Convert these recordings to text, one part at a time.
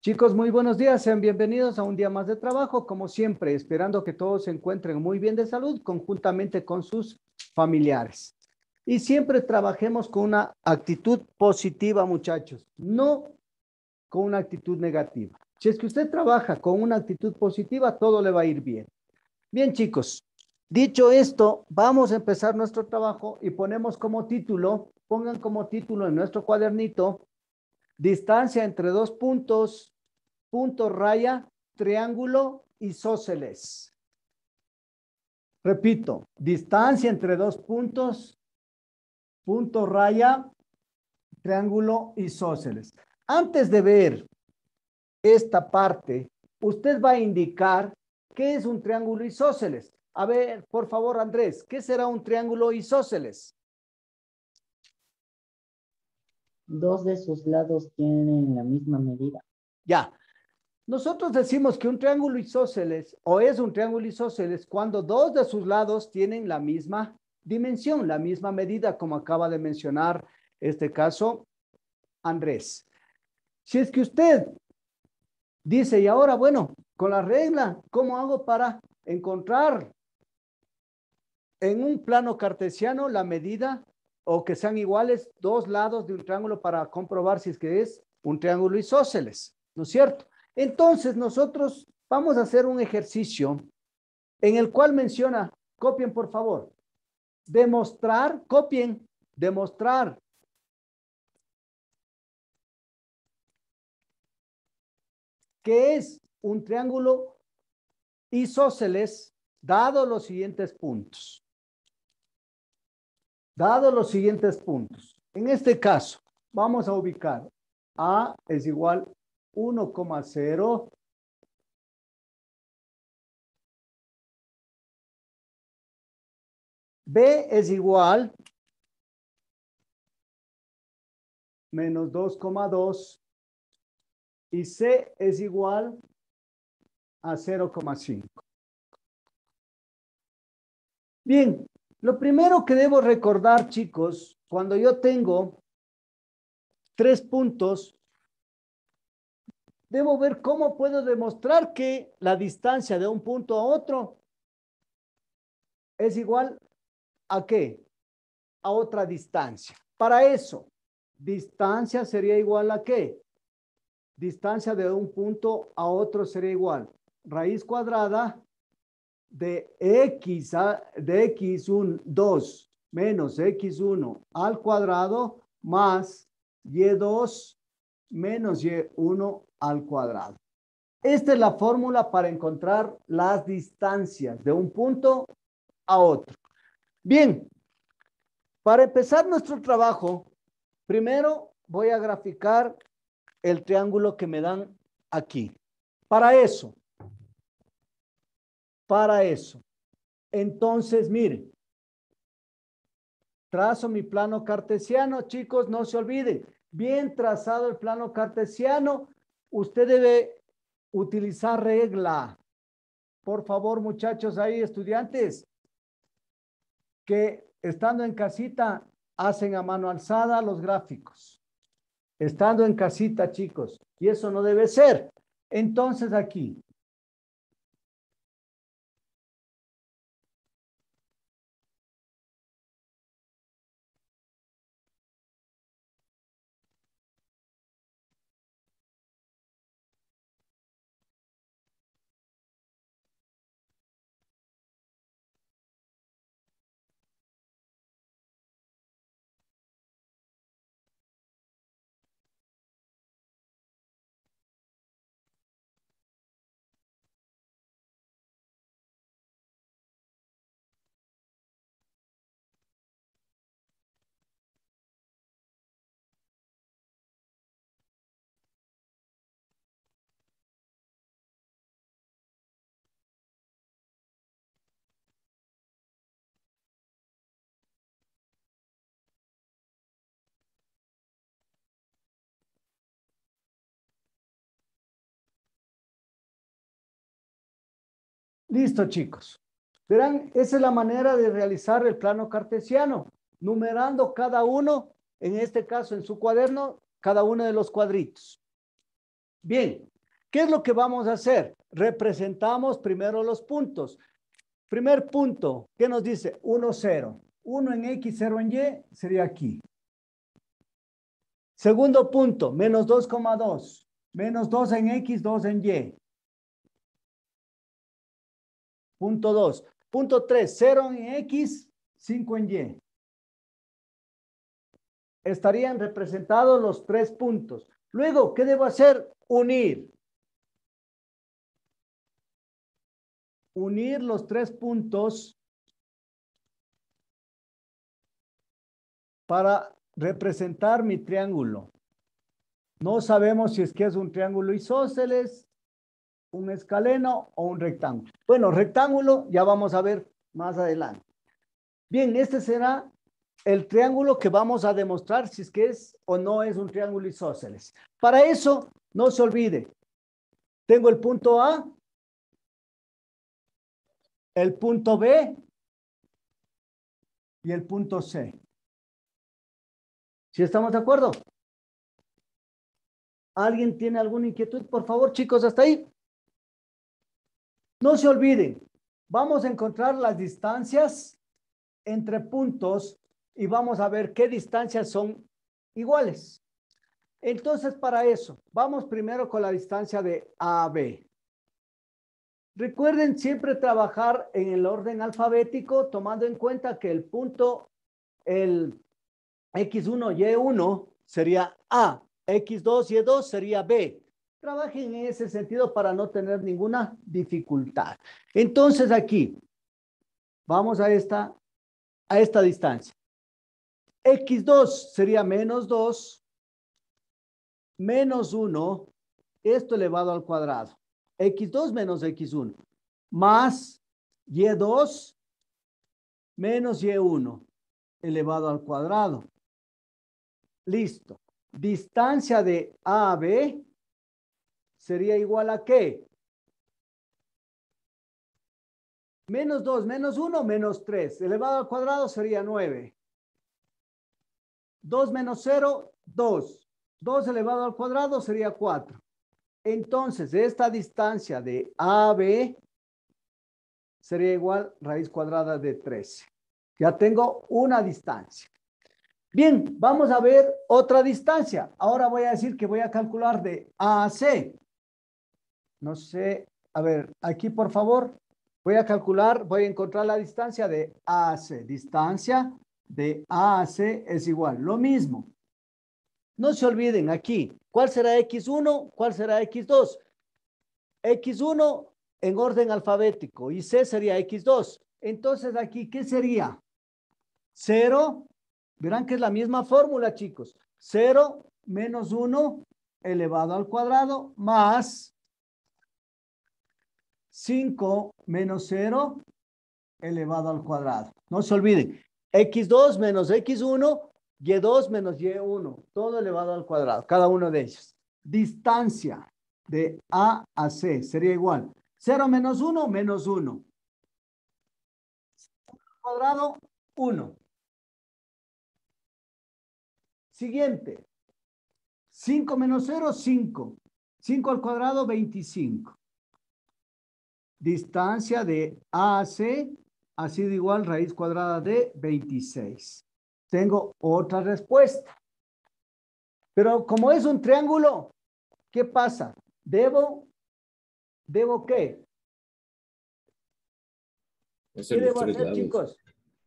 Chicos, muy buenos días, sean bienvenidos a un día más de trabajo, como siempre, esperando que todos se encuentren muy bien de salud conjuntamente con sus familiares. Y siempre trabajemos con una actitud positiva, muchachos, no con una actitud negativa. Si es que usted trabaja con una actitud positiva, todo le va a ir bien. Bien, chicos, dicho esto, vamos a empezar nuestro trabajo y ponemos como título, pongan como título en nuestro cuadernito, Distancia entre dos puntos, punto, raya, triángulo, isósceles. Repito, distancia entre dos puntos, punto, raya, triángulo, isósceles. Antes de ver esta parte, usted va a indicar qué es un triángulo isósceles. A ver, por favor, Andrés, ¿qué será un triángulo isósceles? dos de sus lados tienen la misma medida. Ya. Nosotros decimos que un triángulo isósceles o es un triángulo isósceles cuando dos de sus lados tienen la misma dimensión, la misma medida, como acaba de mencionar este caso Andrés. Si es que usted dice, y ahora, bueno, con la regla, ¿cómo hago para encontrar en un plano cartesiano la medida o que sean iguales dos lados de un triángulo para comprobar si es que es un triángulo isósceles, ¿no es cierto? Entonces nosotros vamos a hacer un ejercicio en el cual menciona, copien por favor, demostrar, copien, demostrar que es un triángulo isósceles dado los siguientes puntos. Dado los siguientes puntos, en este caso vamos a ubicar A es igual 1,0 B es igual menos 2,2 y C es igual a 0,5. Bien, lo primero que debo recordar, chicos, cuando yo tengo tres puntos, debo ver cómo puedo demostrar que la distancia de un punto a otro es igual a qué? A otra distancia. Para eso, distancia sería igual a qué? Distancia de un punto a otro sería igual. Raíz cuadrada de x, de x 2 menos x1 al cuadrado más y2 menos y1 al cuadrado. Esta es la fórmula para encontrar las distancias de un punto a otro. Bien, para empezar nuestro trabajo, primero voy a graficar el triángulo que me dan aquí. Para eso, para eso. Entonces, mire, trazo mi plano cartesiano, chicos, no se olvide, bien trazado el plano cartesiano, usted debe utilizar regla. Por favor, muchachos, ahí estudiantes que estando en casita hacen a mano alzada los gráficos. Estando en casita, chicos, y eso no debe ser. Entonces aquí, Listo, chicos. Verán, esa es la manera de realizar el plano cartesiano, numerando cada uno, en este caso en su cuaderno, cada uno de los cuadritos. Bien, ¿qué es lo que vamos a hacer? Representamos primero los puntos. Primer punto, ¿qué nos dice? 1, 0. 1 en X, 0 en Y, sería aquí. Segundo punto, menos 2,2. Menos 2 en X, 2 en Y. Punto 2. Punto 3, 0 en X, 5 en Y. Estarían representados los tres puntos. Luego, ¿qué debo hacer? Unir. Unir los tres puntos para representar mi triángulo. No sabemos si es que es un triángulo isósceles, un escaleno o un rectángulo. Bueno, rectángulo ya vamos a ver más adelante. Bien, este será el triángulo que vamos a demostrar si es que es o no es un triángulo isósceles. Para eso, no se olvide, tengo el punto A, el punto B y el punto C. ¿Sí estamos de acuerdo? ¿Alguien tiene alguna inquietud? Por favor, chicos, hasta ahí. No se olviden, vamos a encontrar las distancias entre puntos y vamos a ver qué distancias son iguales. Entonces, para eso, vamos primero con la distancia de AB. Recuerden siempre trabajar en el orden alfabético, tomando en cuenta que el punto, el X1, Y1 e sería A, X2, Y2 e sería B, Trabajen en ese sentido para no tener ninguna dificultad. Entonces aquí, vamos a esta, distancia. X2 sería menos 2, menos 1, esto elevado al cuadrado. X2 menos X1, más Y2 menos Y1 elevado al cuadrado. Listo. Distancia de A sería igual a qué? Menos 2, menos 1, menos 3. Elevado al cuadrado sería 9. 2 menos 0, 2. 2 elevado al cuadrado sería 4. Entonces, esta distancia de AB sería igual raíz cuadrada de 13. Ya tengo una distancia. Bien, vamos a ver otra distancia. Ahora voy a decir que voy a calcular de A a C. No sé, a ver, aquí por favor, voy a calcular, voy a encontrar la distancia de AC. Distancia de AC es igual, lo mismo. No se olviden aquí, ¿cuál será X1? ¿Cuál será X2? X1 en orden alfabético y C sería X2. Entonces aquí, ¿qué sería? Cero. verán que es la misma fórmula, chicos. Cero menos 1 elevado al cuadrado más 5 menos 0 elevado al cuadrado. No se olviden, x2 menos x1, y2 menos y1, todo elevado al cuadrado, cada uno de ellos. Distancia de A a C sería igual. 0 menos 1, menos 1. Al cuadrado, 1. Siguiente. 5 menos 0, 5. 5 al cuadrado, 25 distancia de A a C ha sido igual raíz cuadrada de 26. Tengo otra respuesta. Pero como es un triángulo, ¿qué pasa? Debo, ¿debo qué? ¿Qué debo hacer, chicos?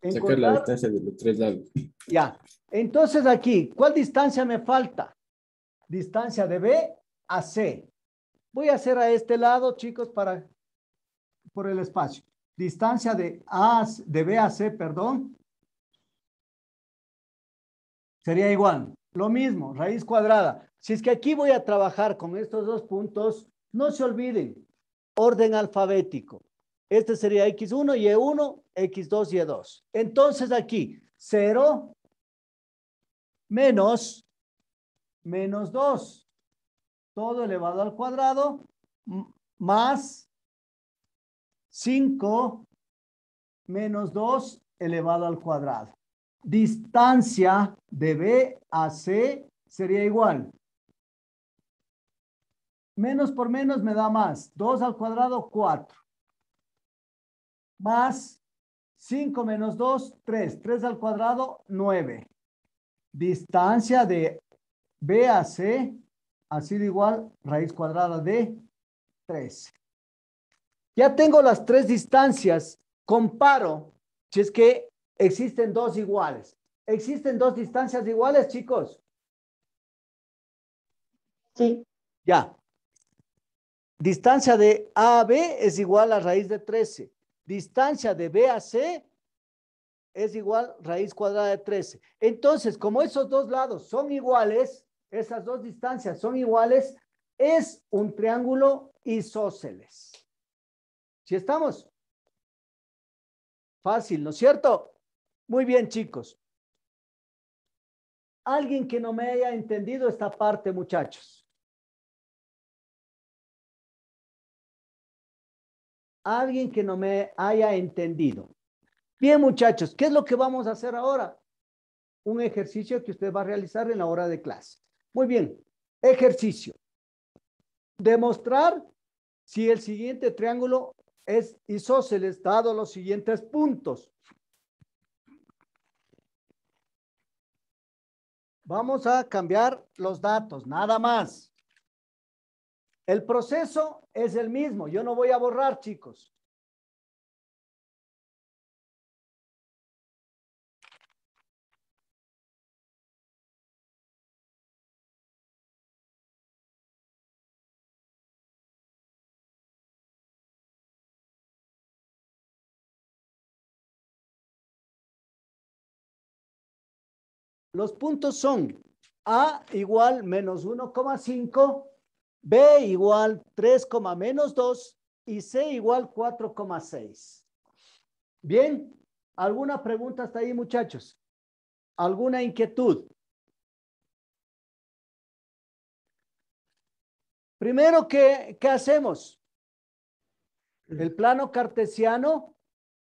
la distancia de los tres lados. Ya. Entonces aquí, ¿cuál distancia me falta? Distancia de B a C. Voy a hacer a este lado, chicos, para por el espacio. Distancia de A, de B a C, perdón, sería igual. Lo mismo, raíz cuadrada. Si es que aquí voy a trabajar con estos dos puntos, no se olviden, orden alfabético. Este sería X1, Y1, X2, Y2. Entonces aquí, 0 menos menos 2, todo elevado al cuadrado, más 5 menos 2 elevado al cuadrado. Distancia de B a C sería igual. Menos por menos me da más. 2 al cuadrado, 4. Más 5 menos 2, 3. 3 al cuadrado, 9. Distancia de B a C ha sido igual raíz cuadrada de 3. Ya tengo las tres distancias, comparo, si es que existen dos iguales. ¿Existen dos distancias iguales, chicos? Sí. Ya. Distancia de A a B es igual a raíz de 13. Distancia de B a C es igual a raíz cuadrada de 13. Entonces, como esos dos lados son iguales, esas dos distancias son iguales, es un triángulo isósceles. ¿Sí estamos? Fácil, ¿no es cierto? Muy bien, chicos. Alguien que no me haya entendido esta parte, muchachos. Alguien que no me haya entendido. Bien, muchachos, ¿qué es lo que vamos a hacer ahora? Un ejercicio que usted va a realizar en la hora de clase. Muy bien, ejercicio. Demostrar si el siguiente triángulo es el dado los siguientes puntos. Vamos a cambiar los datos, nada más. El proceso es el mismo. Yo no voy a borrar, chicos. Los puntos son A igual menos 1,5, B igual 3, menos 2 y C igual 4,6. Bien, ¿alguna pregunta hasta ahí muchachos? ¿Alguna inquietud? Primero, ¿qué, ¿qué hacemos? El plano cartesiano.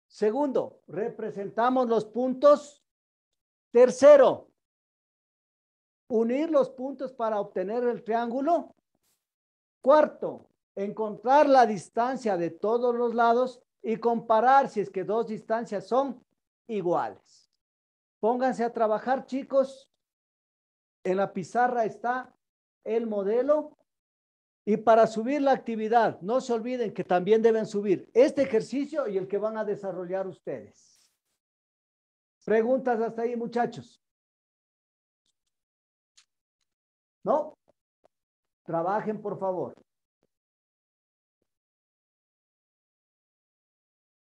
Segundo, representamos los puntos. Tercero, unir los puntos para obtener el triángulo. Cuarto, encontrar la distancia de todos los lados y comparar si es que dos distancias son iguales. Pónganse a trabajar, chicos. En la pizarra está el modelo. Y para subir la actividad, no se olviden que también deben subir este ejercicio y el que van a desarrollar ustedes. Preguntas hasta ahí, muchachos. No, trabajen por favor.